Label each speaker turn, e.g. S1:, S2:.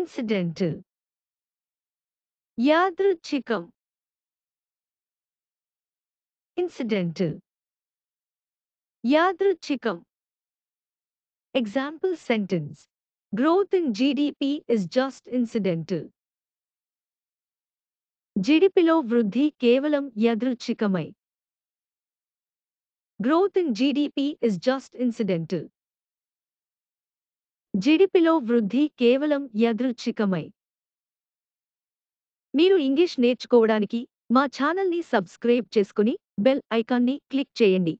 S1: incidental, chikam. incidental, chikam. Example sentence Growth in GDP is just incidental. జీడిపిలో వృద్ధి కేవలం యాదృచ్ఛికమై Growth in GDP is just incidental. జిడిపిలో వృద్ధి కేవలం యాదృచ్ఛికమై మీరు ఇంగ్లీష్ నేర్చుకోవడానికి మా ఛానల్ని సబ్స్క్రైబ్ చేసుకుని బెల్ ఐకాన్ని క్లిక్ చేయండి